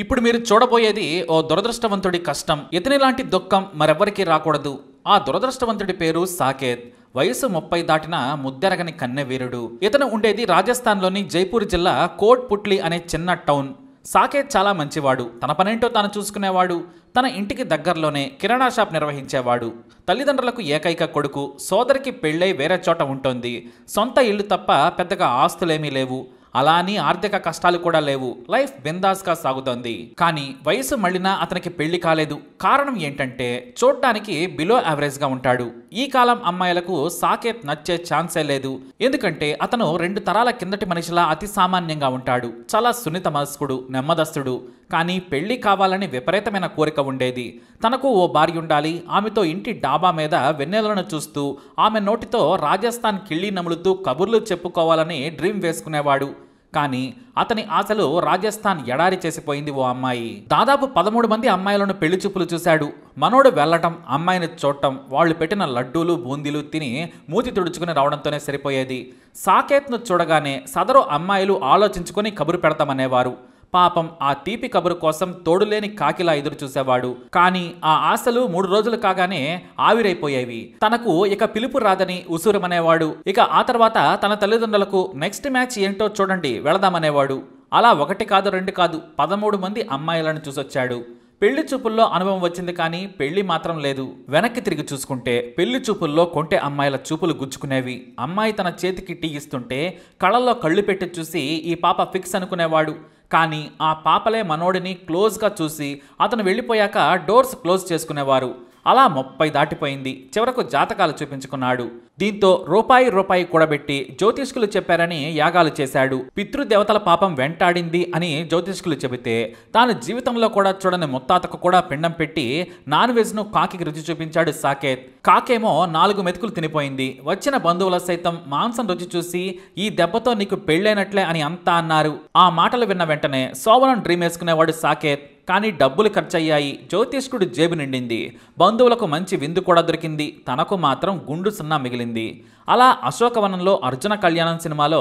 ఇప్పుడు మీరు చూడబోయేది ఓ దురదృష్టవంతుడి కష్టం ఇతని లాంటి దుఃఖం మరెవ్వరికీ రాకూడదు ఆ దురదృష్టవంతుడి పేరు సాకేత్ వయసు ముప్పై దాటిన ముద్దెరగని కన్నెవీరుడు ఇతను ఉండేది రాజస్థాన్లోని జైపూర్ జిల్లా కోట్ పుట్లి అనే చిన్న టౌన్ సాకేత్ చాలా మంచివాడు తన పనేంటో తాను చూసుకునేవాడు తన ఇంటికి దగ్గరలోనే కిరాణా షాప్ నిర్వహించేవాడు తల్లిదండ్రులకు ఏకైక కొడుకు సోదరికి పెళ్ళై వేరే చోట ఉంటుంది సొంత ఇల్లు తప్ప పెద్దగా ఆస్తులేమీ లేవు అలా అని ఆర్థిక కష్టాలు కూడా లేవు లైఫ్ బిందాస్గా సాగుతోంది కానీ వయసు మళ్ళినా అతనికి పెళ్లి కాలేదు కారణం ఏంటంటే చూడటానికి బిలో యావరేజ్గా ఉంటాడు ఈ కాలం అమ్మాయిలకు సాకేత్ నచ్చే ఛాన్సే లేదు ఎందుకంటే అతను రెండు తరాల కిందటి మనిషిలా అతి సామాన్యంగా ఉంటాడు చాలా సున్నిత మనస్కుడు నెమ్మదస్తుడు కానీ పెళ్లి కావాలని విపరీతమైన కోరిక ఉండేది తనకు ఓ భార్య ఉండాలి ఆమెతో ఇంటి డాబా మీద వెన్నెలను చూస్తూ ఆమె నోటితో రాజస్థాన్ కిళ్ళి నములుతూ కబుర్లు చెప్పుకోవాలని డ్రీమ్ వేసుకునేవాడు కానీ అతని ఆశలు రాజస్థాన్ ఎడారి చేసిపోయింది ఓ అమ్మాయి దాదాపు పదమూడు మంది అమ్మాయిలను పెళ్లి చూపులు చూశాడు మనోడు వెళ్ళటం అమ్మాయిని చూడటం వాళ్ళు పెట్టిన లడ్డూలు బూందీలు తిని మూతి తుడుచుకుని రావడంతోనే సరిపోయేది సాకేత్ను చూడగానే సదరు అమ్మాయిలు ఆలోచించుకుని కబురు పెడతామనేవారు పాపం ఆ తీపి కబురు కోసం తోడులేని కాకిలా ఎదురు చూసేవాడు కానీ ఆ ఆశలు మూడు రోజులు కాగానే ఆవిరైపోయేవి తనకు ఇక పిలుపు రాదని ఉసురమనేవాడు ఇక ఆ తర్వాత తన తల్లిదండ్రులకు నెక్స్ట్ మ్యాచ్ ఏంటో చూడండి వెళదామనేవాడు అలా ఒకటి కాదు రెండు కాదు పదమూడు మంది అమ్మాయిలను చూసొచ్చాడు పెళ్లి చూపుల్లో అనుభవం వచ్చింది కానీ పెళ్లి మాత్రం లేదు వెనక్కి తిరిగి చూసుకుంటే పెళ్లి చూపుల్లో కొంటే అమ్మాయిల చూపులు గుచ్చుకునేవి అమ్మాయి తన చేతికి టీ ఇస్తుంటే కళ్ళల్లో కళ్ళు పెట్టి చూసి ఈ పాప ఫిక్స్ అనుకునేవాడు కానీ ఆ పాపలే మనోడిని క్లోజ్గా చూసి అతను వెళ్ళిపోయాక డోర్స్ క్లోజ్ చేసుకునేవారు అలా ముప్పై దాటిపోయింది చివరకు జాతకాలు చూపించుకున్నాడు దీంతో రూపాయి రూపాయి కూడబెట్టి జ్యోతిష్కులు చెప్పారని యాగాలు చేశాడు పితృదేవతల పాపం వెంటాడింది అని జ్యోతిష్కులు చెబితే తాను జీవితంలో కూడా చూడని ముత్తాతకు కూడా పిండం పెట్టి నాన్ వెజ్ను కాకి రుచి చూపించాడు సాకేత్ కాకేమో నాలుగు మెతుకులు తినిపోయింది వచ్చిన బంధువుల సైతం మాంసం రుచి చూసి ఈ దెబ్బతో నీకు పెళ్ళైనట్లే అని అంతా అన్నారు ఆ మాటలు విన్న వెంటనే సోవనం డ్రీమ్ వేసుకునేవాడు సాకేత్ కానీ డబ్బులు ఖర్చయ్యాయి జ్యోతిష్కుడు జేబు నిండింది బంధువులకు మంచి విందు కూడా దొరికింది తనకు మాత్రం గుండు సున్నా మిగిలింది జరిగింది అలా అశోకవనంలో అర్జున కళ్యాణం సినిమాలో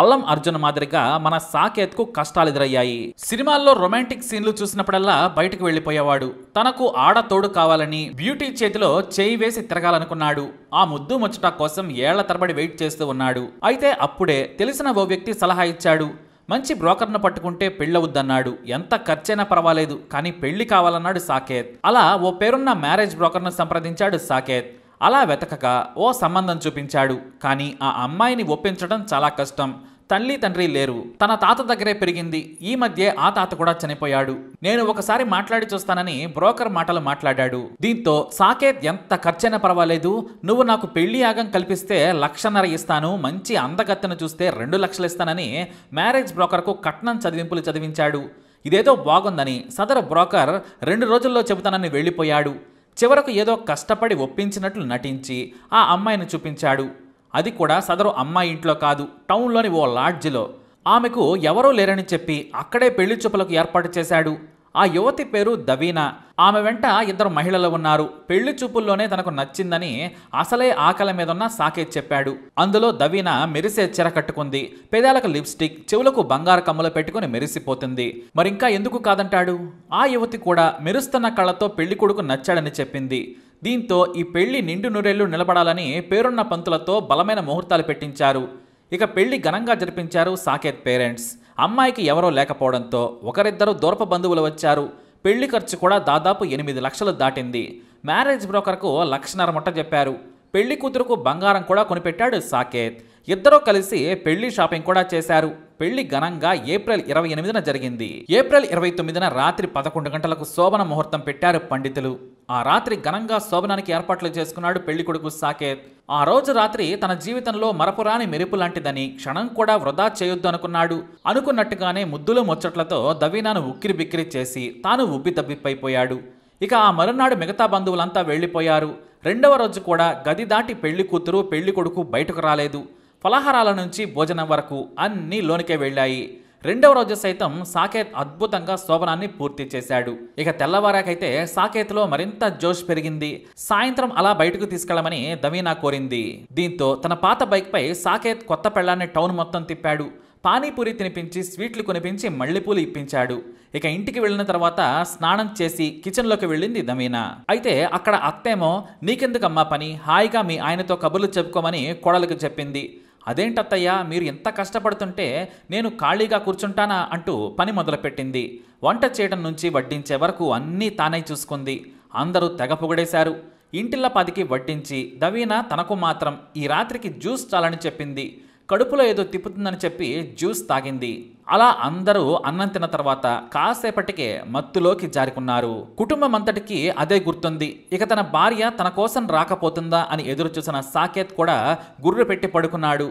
అల్లం అర్జున్ మాదిరిగా మన సాకేత్కు కష్టాలు ఎదురయ్యాయి సినిమాల్లో రొమాంటిక్ సీన్లు చూసినప్పుడల్లా బయటకు వెళ్ళిపోయేవాడు తనకు ఆడ తోడు కావాలని బ్యూటీ చేతిలో చేయి వేసి తిరగాలనుకున్నాడు ఆ ముద్దు ముచ్చట కోసం ఏళ్ల తరబడి వెయిట్ చేస్తూ ఉన్నాడు అయితే అప్పుడే తెలిసిన ఓ వ్యక్తి సలహా ఇచ్చాడు మంచి బ్రోకర్ను పట్టుకుంటే పెళ్ళవద్దన్నాడు ఎంత ఖర్చైనా పర్వాలేదు కానీ పెళ్లి కావాలన్నాడు సాకేత్ అలా ఓ పేరున్న మ్యారేజ్ బ్రోకర్ను సంప్రదించాడు సాకేత్ అలా వెతకగా ఓ సంబంధం చూపించాడు కానీ ఆ అమ్మాయిని ఒప్పించడం చాలా కష్టం తల్లి తండ్రి లేరు తన తాత దగ్గరే పెరిగింది ఈ మధ్య ఆ తాత కూడా చనిపోయాడు నేను ఒకసారి మాట్లాడి చూస్తానని బ్రోకర్ మాటలు మాట్లాడాడు దీంతో సాకేత్ ఎంత ఖర్చైనా పర్వాలేదు నువ్వు నాకు పెళ్లి యాగం కల్పిస్తే లక్షన్నర ఇస్తాను మంచి అందగత్తెను చూస్తే రెండు లక్షలు ఇస్తానని మ్యారేజ్ బ్రోకర్కు కట్నం చదివింపులు చదివించాడు ఇదేదో బాగుందని సదరు బ్రోకర్ రెండు రోజుల్లో చెబుతానని వెళ్ళిపోయాడు చివరకు ఏదో కష్టపడి ఒప్పించినట్లు నటించి ఆ అమ్మాయిని చూపించాడు అది కూడా సదరు అమ్మాయి ఇంట్లో కాదు టౌన్లోని ఓ లాడ్జిలో ఆమెకు ఎవరూ లేరని చెప్పి అక్కడే పెళ్లి చూపులకు ఏర్పాటు చేశాడు ఆ యువతి పేరు దవీనా ఆమె వెంట ఇద్దరు మహిళలు ఉన్నారు పెళ్లి చూపుల్లోనే తనకు నచ్చిందని అసలే ఆకలి మీదున్న సాకేత్ చెప్పాడు అందులో దవీన మెరిసే చెర కట్టుకుంది పెదాలకు లిప్స్టిక్ చెవులకు బంగారు కమ్ములు పెట్టుకుని మెరిసిపోతుంది మరింకా ఎందుకు కాదంటాడు ఆ యువతి కూడా మెరుస్తున్న కళ్ళతో పెళ్లి కొడుకు నచ్చాడని చెప్పింది దీంతో ఈ పెళ్లి నిండు నురేళ్లు నిలబడాలని పేరున్న పంతులతో బలమైన ముహూర్తాలు పెట్టించారు ఇక పెళ్లి ఘనంగా జరిపించారు సాకేత్ పేరెంట్స్ అమ్మాయికి ఎవరో లేకపోవడంతో ఒకరిద్దరు దూరప బంధువులు వచ్చారు పెళ్లి ఖర్చు కూడా దాదాపు ఎనిమిది లక్షలు దాటింది మ్యారేజ్ బ్రోకర్కు లక్షన్నర ముట్ట చెప్పారు పెళ్లి కూతురుకు బంగారం కూడా కొనిపెట్టాడు సాకేత్ ఇద్దరూ కలిసి పెళ్లి షాపింగ్ కూడా చేశారు పెళ్లి ఘనంగా ఏప్రిల్ ఇరవై ఎనిమిదిన జరిగింది ఏప్రిల్ ఇరవై తొమ్మిదిన రాత్రి పదకొండు గంటలకు శోభన ముహూర్తం పెట్టారు పండితులు ఆ రాత్రి ఘనంగా శోభనానికి ఏర్పాట్లు చేసుకున్నాడు పెళ్లి కొడుకు సాకేత్ ఆ రోజు రాత్రి తన జీవితంలో మరపురాని మెరుపు లాంటిదని క్షణం కూడా వృధా చేయొద్దు అనుకున్నాడు అనుకున్నట్టుగానే ముద్దుల ముచ్చట్లతో దవీనాను ఉక్కిరి బిక్కిరి చేసి తాను ఉబ్బి తబ్బిప్పైపోయాడు ఇక ఆ మరునాడు మిగతా బంధువులంతా వెళ్ళిపోయారు రెండవ రోజు కూడా గది దాటి పెళ్లి కూతురు పెళ్లి కొడుకు బయటకు రాలేదు ఫలాహారాల నుంచి భోజనం వరకు అన్నీ లోనికే వెళ్ళాయి రెండవ రోజు సైతం సాకేత్ అద్భుతంగా శోభనాన్ని పూర్తి చేశాడు ఇక తెల్లవారాకైతే సాకేత్లో మరింత జోష్ పెరిగింది సాయంత్రం అలా బయటకు తీసుకెళ్లమని దమీనా కోరింది దీంతో తన పాత బైక్పై సాకేత్ కొత్త పెళ్లాన్ని టౌన్ మొత్తం తిప్పాడు పానీపూరి తినిపించి స్వీట్లు కొనిపించి మల్లెపూలు ఇప్పించాడు ఇక ఇంటికి వెళ్ళిన తర్వాత స్నానం చేసి కిచెన్లోకి వెళ్ళింది దమీనా అయితే అక్కడ అత్తేమో నీకెందుకమ్మా పని హాయిగా మీ ఆయనతో కబుర్లు చెప్పుకోమని కోడలకు చెప్పింది అదేంటత్తయ్యా మీరు ఎంత కష్టపడుతుంటే నేను ఖాళీగా కూర్చుంటానా అంటూ పని మొదలుపెట్టింది వంట చేయడం నుంచి వడ్డించే వరకు అన్నీ తానై చూసుకుంది అందరూ తెగ పొగిడేశారు ఇంటిల్ల పదికి వడ్డించి దవీనా తనకు మాత్రం ఈ రాత్రికి జ్యూస్ చాలని చెప్పింది కడుపులో ఏదో తిప్పుతుందని చెప్పి జ్యూస్ తాగింది అలా అందరూ అన్నం తిన్న తర్వాత కాసేపటికే మత్తులోకి జారుకున్నారు కుటుంబం అంతటికి అదే గుర్తుంది ఇక తన భార్య తన కోసం రాకపోతుందా అని ఎదురు చూసిన సాకేత్ కూడా గుర్రు పెట్టి పడుకున్నాడు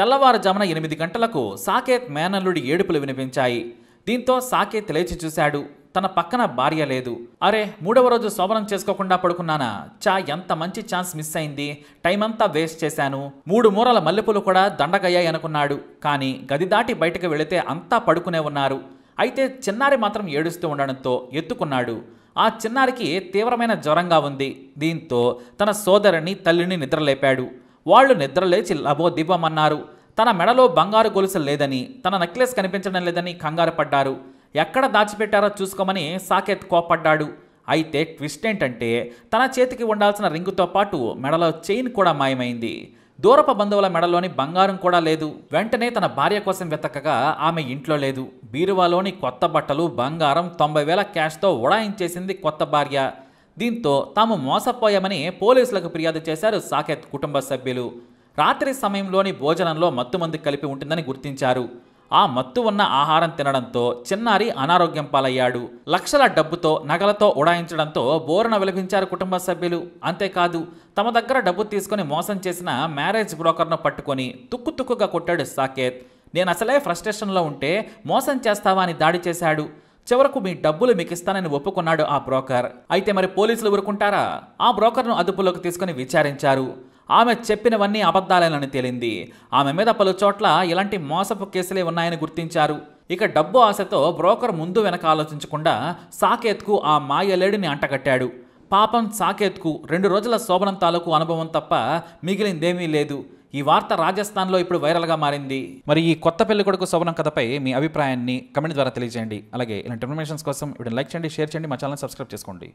తెల్లవారుజామున ఎనిమిది గంటలకు సాకేత్ మేనల్లుడి ఏడుపులు వినిపించాయి దీంతో సాకేత్ లేచి చూశాడు తన పక్కన భార్య లేదు అరే మూడవ రోజు శోభనం చేసుకోకుండా పడుకున్నానా చా ఎంత మంచి ఛాన్స్ మిస్ అయింది టైం అంతా వేస్ట్ చేశాను మూడు మూరల మల్లెపూలు కూడా దండగయ్యాయి అనుకున్నాడు కానీ గది దాటి బయటకు వెళితే అంతా పడుకునే ఉన్నారు అయితే చిన్నారి మాత్రం ఏడుస్తూ ఉండడంతో ఎత్తుకున్నాడు ఆ చిన్నారికి తీవ్రమైన జ్వరంగా ఉంది దీంతో తన సోదరుని తల్లిని నిద్రలేపాడు వాళ్ళు నిద్రలేచి దివ్వమన్నారు తన మెడలో బంగారు గొలుసు లేదని తన నెక్లెస్ కనిపించడం లేదని కంగారు పడ్డారు ఎక్కడ దాచిపెట్టారో చూసుకోమని సాకేత్ కోపడ్డాడు అయితే ట్విస్ట్ ఏంటంటే తన చేతికి ఉండాల్సిన రింగుతో పాటు మెడలో చైన్ కూడా మాయమైంది దూరపు బంధువుల మెడలోని బంగారం కూడా లేదు వెంటనే తన భార్య కోసం వెతకగా ఆమె ఇంట్లో లేదు బీరువాలోని కొత్త బట్టలు బంగారం తొంభై వేల క్యాష్తో ఉడాయించేసింది కొత్త భార్య దీంతో తాము మోసపోయామని పోలీసులకు ఫిర్యాదు చేశారు సాకేత్ కుటుంబ సభ్యులు రాత్రి సమయంలోని భోజనంలో మత్తుమందు కలిపి ఉంటుందని గుర్తించారు ఆ మత్తు ఉన్న ఆహారం తినడంతో చిన్నారి అనారోగ్యం పాలయ్యాడు లక్షల డబ్బుతో నగలతో ఉడాయించడంతో బోరున విలపించారు కుటుంబ సభ్యులు అంతేకాదు తమ దగ్గర డబ్బు తీసుకుని మోసం చేసిన మ్యారేజ్ బ్రోకర్ను పట్టుకొని తుక్కు తుక్కుగా కొట్టాడు సాకేత్ నేను అసలే ఫ్రస్ట్రేషన్లో ఉంటే మోసం చేస్తావా అని దాడి చేశాడు చివరకు మీ డబ్బులు మీకు ఇస్తానని ఒప్పుకున్నాడు ఆ బ్రోకర్ అయితే మరి పోలీసులు ఊరుకుంటారా ఆ బ్రోకర్ను అదుపులోకి తీసుకుని విచారించారు ఆమె చెప్పినవన్నీ అబద్ధాలేనని తేలింది ఆమె మీద పలు చోట్ల ఇలాంటి మోసపు కేసులే ఉన్నాయని గుర్తించారు ఇక డబ్బు ఆశతో బ్రోకర్ ముందు వెనక ఆలోచించకుండా సాకేత్కు ఆ మాయలేడిని అంటగట్టాడు పాపం సాకేత్కు రెండు రోజుల శోభనం తాలూకు అనుభవం తప్ప మిగిలిందేమీ లేదు ఈ వార్త రాజస్థాన్లో ఇప్పుడు వైరల్గా మారింది మరి ఈ కొత్త పెళ్లి కొడుకు శోభనం కథపై మీ అభిప్రాయాన్ని కమెంట్ ద్వారా తెలియజేయండి అలాగే ఇలాంటి ఇన్ఫర్మేషన్స్ కోసం ఇప్పుడు లైక్ చేయండి షేర్ చేయండి మా ఛానల్ సబ్స్క్రైబ్ చేసుకోండి